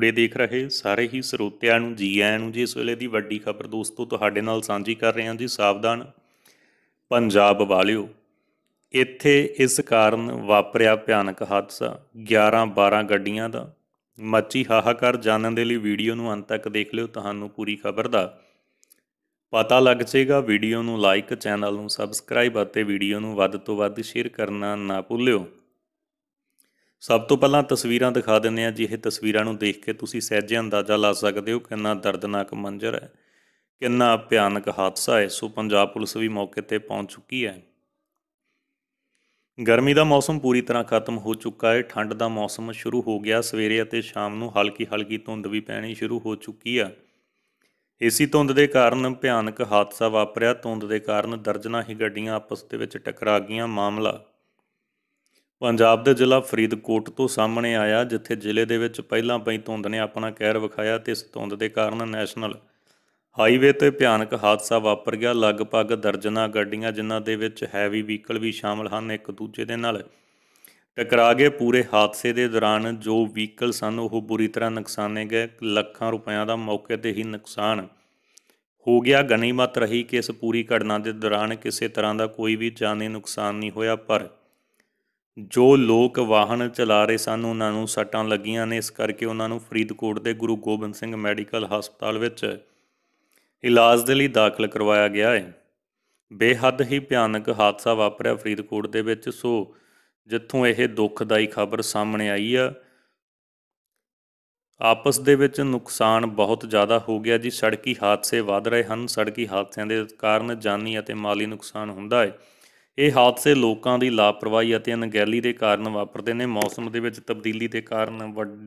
ਜੁੜੇ ਦੇਖ ਰਹੇ ਸਾਰੇ ਹੀ ਸਰੋਤਿਆਂ ਨੂੰ ਜੀ ਆਇਆਂ ਨੂੰ ਜੀ ਇਸ ਵੇਲੇ ਦੀ ਵੱਡੀ ਖਬਰ ਦੋਸਤੋ ਤੁਹਾਡੇ ਨਾਲ ਸਾਂਝੀ ਕਰ ਰਹੇ ਹਾਂ ਜੀ ਸਾਵਧਾਨ ਪੰਜਾਬ ਵਾਲਿਓ ਇੱਥੇ ਇਸ ਕਾਰਨ ਵਾਪਰਿਆ ਭਿਆਨਕ ਹਾਦਸਾ 11 12 ਗੱਡੀਆਂ ਦਾ ਮੱਚੀ ਹਾਹਾਕਾਰ ਜਾਣਨ ਦੇ ਲਈ ਵੀਡੀਓ ਨੂੰ ਅੰਤ ਤੱਕ ਦੇਖ ਲਿਓ ਤੁਹਾਨੂੰ ਪੂਰੀ ਖਬਰ ਦਾ ਪਤਾ ਲੱਗ ਜਾਏਗਾ ਵੀਡੀਓ ਨੂੰ ਲਾਈਕ ਚੈਨਲ ਨੂੰ ਸਬਸਕ੍ਰਾਈਬ ਅਤੇ ਵੀਡੀਓ ਨੂੰ ਵੱਧ ਤੋਂ ਵੱਧ ਸ਼ੇਅਰ ਕਰਨਾ ਨਾ ਭੁੱਲਿਓ ਸਭ ਤੋਂ ਪਹਿਲਾਂ ਤਸਵੀਰਾਂ ਦਿਖਾ ਦਿੰਦੇ ਆ ਜੀ ਇਹ ਤਸਵੀਰਾਂ ਨੂੰ ਦੇਖ ਕੇ ਤੁਸੀਂ ਸਹਿਜੇ ਅੰਦਾਜ਼ਾ ਲਾ ਸਕਦੇ ਹੋ ਕਿੰਨਾ ਦਰਦਨਾਕ ਮੰਜ਼ਰ ਹੈ ਕਿੰਨਾ ਭਿਆਨਕ ਹਾਦਸਾ ਹੈ ਸੋ ਪੰਜਾਬ ਪੁਲਿਸ ਵੀ ਮੌਕੇ ਤੇ ਪਹੁੰਚ ਚੁੱਕੀ ਹੈ ਗਰਮੀ ਦਾ ਮੌਸਮ ਪੂਰੀ ਤਰ੍ਹਾਂ ਖਤਮ ਹੋ ਚੁੱਕਾ ਹੈ ਠੰਡ ਦਾ ਮੌਸਮ ਸ਼ੁਰੂ ਹੋ ਗਿਆ ਸਵੇਰੇ ਅਤੇ ਸ਼ਾਮ ਨੂੰ ਹਲਕੀ ਹਲਕੀ ਧੁੰਦ ਵੀ ਪੈਣੀ ਸ਼ੁਰੂ ਹੋ ਚੁੱਕੀ ਆ ਏਸੀ ਧੁੰਦ ਦੇ ਕਾਰਨ ਭਿਆਨਕ ਹਾਦਸਾ ਵਾਪਰਿਆ ਧੁੰਦ ਦੇ ਕਾਰਨ ਦਰਜਨਾਂ ਹੀ ਗੱਡੀਆਂ ਆਪਸ ਦੇ ਵਿੱਚ ਟਕਰਾ ਗਈਆਂ ਮਾਮਲਾ ਪੰਜਾਬ ਦੇ ਜ਼ਿਲ੍ਹਾ ਫਰੀਦਕੋਟ ਤੋਂ ਸਾਹਮਣੇ ਆਇਆ ਜਿੱਥੇ ਜ਼ਿਲ੍ਹੇ ਦੇ ਵਿੱਚ ਪਹਿਲਾਂ ਪਈ ਧੁੰਦ ਨੇ ਆਪਣਾ ਕਹਿਰ ਵਿਖਾਇਆ ਤੇ ਇਸ ਧੁੰਦ ਦੇ ਕਾਰਨ ਨੈਸ਼ਨਲ ਹਾਈਵੇ ਤੇ ਭਿਆਨਕ ਹਾਦਸਾ ਵਾਪਰ ਗਿਆ ਲਗਭਗ ਦਰਜਨਾ ਗੱਡੀਆਂ ਜਿਨ੍ਹਾਂ ਦੇ ਵਿੱਚ ਹੈਵੀ ਵਹੀਕਲ ਵੀ ਸ਼ਾਮਲ ਹਨ ਇੱਕ ਦੂਜੇ ਦੇ ਨਾਲ ਟਕਰਾ ਗਏ ਪੂਰੇ ਹਾਦਸੇ ਦੇ ਦੌਰਾਨ ਜੋ ਵਹੀਕਲ ਸਨ ਉਹ ਬੁਰੀ ਤਰ੍ਹਾਂ ਨੁਕਸਾਨੇ ਗਏ ਲੱਖਾਂ ਰੁਪਈਆ ਦਾ ਮੌਕੇ ਤੇ ਹੀ ਨੁਕਸਾਨ ਹੋ ਗਿਆ ਗਨੀਮਤ ਰਹੀ ਕਿ ਇਸ ਪੂਰੀ ਘਟਨਾ ਦੇ ਦੌਰਾਨ ਕਿਸੇ ਤਰ੍ਹਾਂ ਦਾ ਕੋਈ ਵੀ ਜਾਨੀ ਨੁਕਸਾਨ ਨਹੀਂ ਹੋਇਆ ਪਰ ਜੋ ਲੋਕ ਵਾਹਨ ਚਲਾ ਰਹੇ ਸਨ ਉਹਨਾਂ ਨੂੰ ਸੱਟਾਂ ਲੱਗੀਆਂ ਨੇ ਇਸ ਕਰਕੇ ਉਹਨਾਂ ਨੂੰ ਫਰੀਦਕੋਟ ਦੇ ਗੁਰੂ ਗੋਬਿੰਦ ਸਿੰਘ ਮੈਡੀਕਲ ਹਸਪਤਾਲ ਵਿੱਚ ਇਲਾਜ ਦੇ ਲਈ ਦਾਖਲ ਕਰਵਾਇਆ ਗਿਆ ਹੈ ਬੇਹੱਦ ਹੀ ਭਿਆਨਕ ਹਾਦਸਾ ਵਾਪਰਿਆ ਫਰੀਦਕੋਟ ਦੇ ਵਿੱਚ ਸੋ ਜਿੱਥੋਂ ਇਹ ਦੁੱਖਦਾਈ ਖਬਰ ਸਾਹਮਣੇ ਆਈ ਆ ਆਪਸ ਦੇ ਵਿੱਚ ਨੁਕਸਾਨ ਬਹੁਤ ਜ਼ਿਆਦਾ ਹੋ ਗਿਆ ਜੀ ਸੜਕੀ ਹਾਦਸੇ ਵਧ ਰਹੇ ਹਨ ਸੜਕੀ ਹਾਦਸਿਆਂ ਦੇ ਕਾਰਨ ਜਾਨੀ ਅਤੇ ਮਾਲੀ ਨੁਕਸਾਨ ਹੁੰਦਾ ਹੈ ਇਹ ਹਾਦਸੇ ਲੋਕਾਂ ਦੀ ਲਾਪਰਵਾਹੀ ਅਤੇ ਅਣਗਹਿਲੀ ਦੇ ਕਾਰਨ ਵਾਪਰਦੇ ਨੇ ਮੌਸਮ ਦੇ ਵਿੱਚ ਤਬਦੀਲੀ ਦੇ ਕਾਰਨ ਵੱਡ